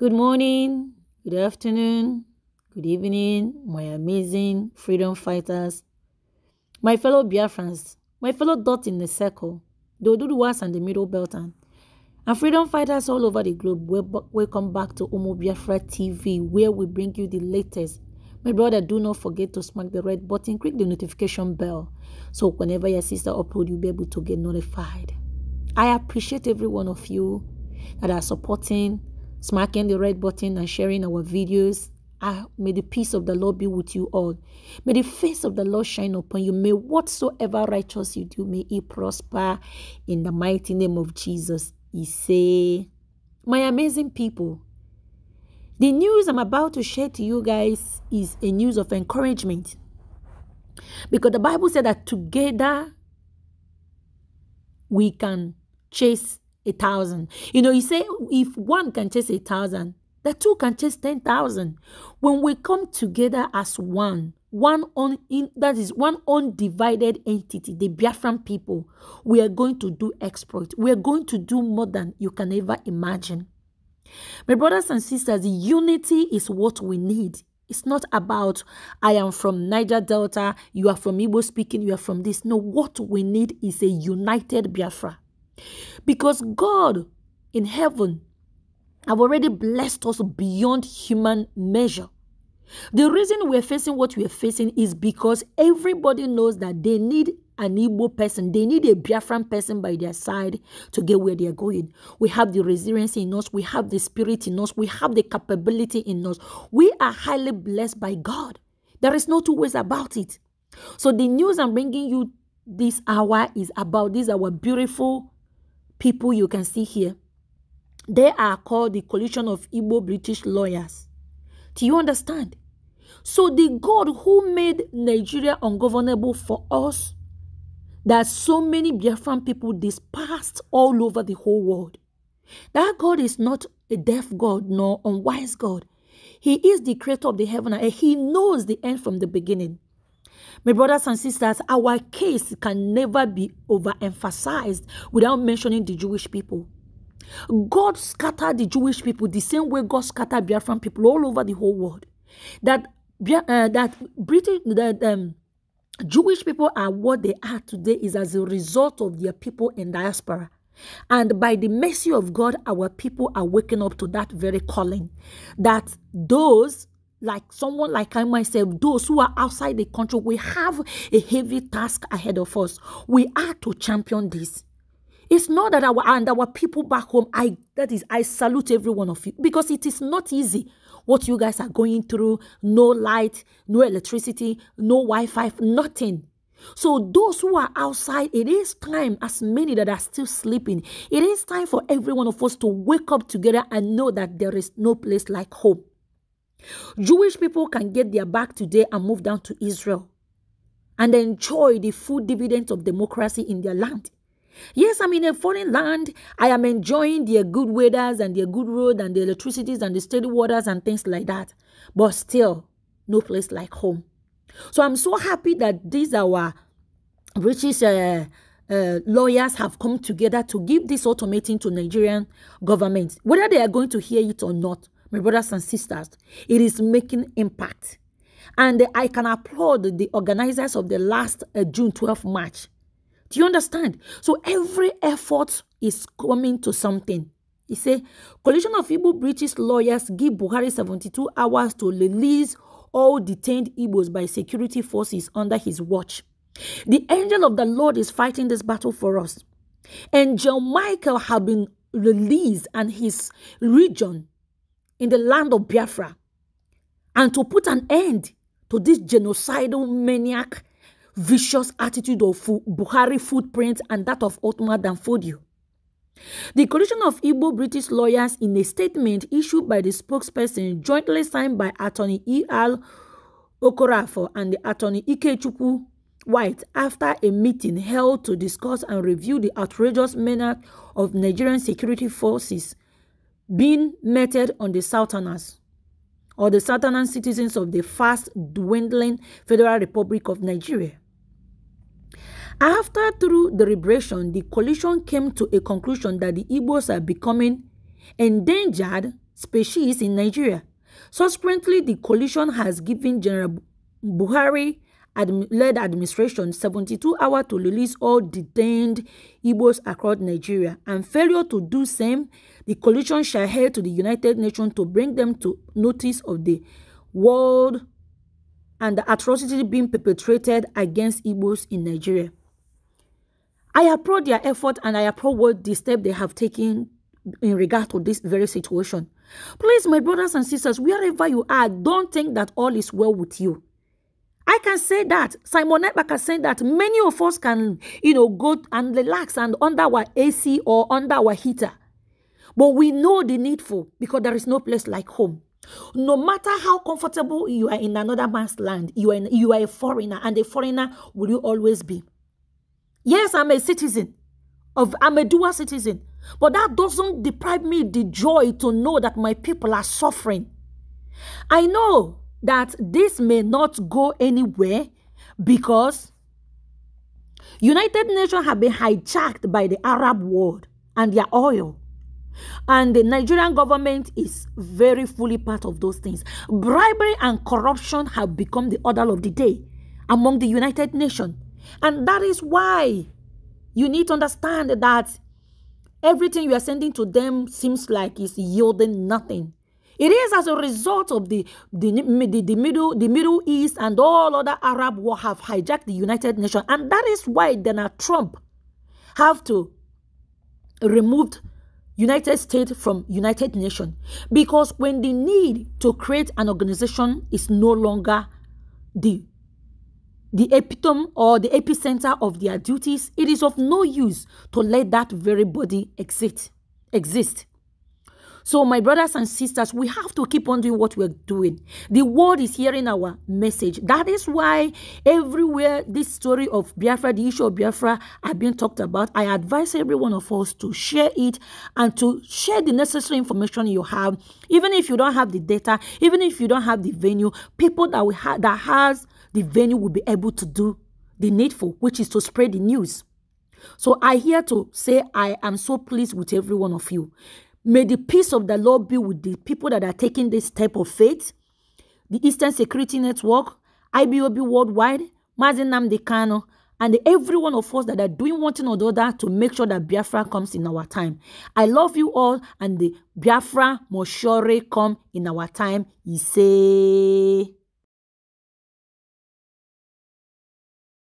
Good morning, good afternoon, good evening, my amazing freedom fighters, my fellow Biafrans, my fellow dots in the circle, the Oduduwas and the Middle Belt, and, and freedom fighters all over the globe. Welcome back to Omo Biafra TV, where we bring you the latest my brother, do not forget to smack the red button, click the notification bell, so whenever your sister upload, you'll be able to get notified. I appreciate every one of you that are supporting smacking the red button and sharing our videos. Ah, may the peace of the Lord be with you all. May the face of the Lord shine upon you. May whatsoever righteous you do, may it prosper in the mighty name of Jesus. He say, my amazing people, the news I'm about to share to you guys is a news of encouragement. Because the Bible said that together we can chase a thousand. You know, you say if one can chase a thousand, the two can chase 10,000. When we come together as one, one on in, that is one undivided entity, the Biafran people, we are going to do exploit. We are going to do more than you can ever imagine. My brothers and sisters, unity is what we need. It's not about I am from Niger Delta, you are from Igbo speaking, you are from this. No, what we need is a united Biafra. Because God in heaven have already blessed us beyond human measure. The reason we're facing what we're facing is because everybody knows that they need an Igbo person, they need a Biafran person by their side to get where they're going. We have the resilience in us, we have the spirit in us, we have the capability in us. We are highly blessed by God. There is no two ways about it. So, the news I'm bringing you this hour is about this, our beautiful people you can see here. They are called the coalition of Ibo British lawyers. Do you understand? So the God who made Nigeria ungovernable for us, that so many Biafran people dispersed all over the whole world, that God is not a deaf God nor unwise God. He is the creator of the heaven and he knows the end from the beginning. My brothers and sisters, our case can never be overemphasized without mentioning the Jewish people. God scattered the Jewish people the same way God scattered Biafran people all over the whole world. That uh, that British that um, Jewish people are what they are today is as a result of their people in diaspora. And by the mercy of God, our people are waking up to that very calling that those like someone like I myself, those who are outside the country, we have a heavy task ahead of us. We are to champion this. It's not that our and our people back home, I that is, I salute every one of you because it is not easy what you guys are going through. No light, no electricity, no Wi-Fi, nothing. So those who are outside, it is time, as many that are still sleeping, it is time for every one of us to wake up together and know that there is no place like home. Jewish people can get their back today and move down to Israel and enjoy the full dividends of democracy in their land. Yes, I'm in a foreign land. I am enjoying their good weathers and their good road and the electricities and the steady waters and things like that. But still, no place like home. So I'm so happy that these our British uh, uh, lawyers have come together to give this ultimatum to Nigerian government, whether they are going to hear it or not my brothers and sisters, it is making impact. And I can applaud the organizers of the last uh, June 12th march. Do you understand? So every effort is coming to something. He see, Coalition of Igbo British lawyers give Buhari 72 hours to release all detained Igbos by security forces under his watch. The angel of the Lord is fighting this battle for us. And John Michael have been released and his region in the land of Biafra and to put an end to this genocidal maniac vicious attitude of Buhari footprint and that of Ottoman Danfodio. The coalition of Igbo British lawyers in a statement issued by the spokesperson jointly signed by attorney E.L. Okorafor and the attorney Ikechukwu White after a meeting held to discuss and review the outrageous manner of Nigerian security forces being meted on the Southerners or the Southern citizens of the fast dwindling Federal Republic of Nigeria. After through the liberation, the coalition came to a conclusion that the Igbos are becoming endangered species in Nigeria. Subsequently, the coalition has given General Buhari admi- led administration 72 hours to release all detained Igbos across Nigeria and failure to do same, the coalition shall head to the United Nations to bring them to notice of the world and the atrocity being perpetrated against Igbos in Nigeria. I applaud their effort and I applaud what the step they have taken in regard to this very situation. Please, my brothers and sisters, wherever you are, don't think that all is well with you. I can say that. Simon Eber can say that. Many of us can, you know, go and relax and under our AC or under our heater. But we know the needful because there is no place like home. No matter how comfortable you are in another man's land, you are, in, you are a foreigner, and a foreigner will you always be. Yes, I'm a citizen. Of, I'm a dual citizen. But that doesn't deprive me the joy to know that my people are suffering. I know that this may not go anywhere because United Nations have been hijacked by the Arab world and their oil. And the Nigerian government is very fully part of those things. Bribery and corruption have become the order of the day among the United Nations. And that is why you need to understand that everything you are sending to them seems like it's yielding nothing. It is as a result of the, the, the, the, Middle, the Middle East and all other Arab war have hijacked the United Nations. And that is why Donald Trump have to removed United States from United Nations. Because when the need to create an organization is no longer the the epitome or the epicenter of their duties, it is of no use to let that very body exist. Exist. So, my brothers and sisters, we have to keep on doing what we're doing. The world is hearing our message. That is why everywhere this story of Biafra, the issue of Biafra, are being talked about. I advise every one of us to share it and to share the necessary information you have, even if you don't have the data, even if you don't have the venue. People that we ha- that has the venue will be able to do the needful, which is to spread the news. So I here to say I am so pleased with every one of you. May the peace of the Lord be with the people that are taking this type of faith. The Eastern Security Network, IBOB Worldwide, Mazin Namdekano, and every one of us that are doing one thing or the other to make sure that Biafra comes in our time. I love you all, and the Biafra must come in our time. He say.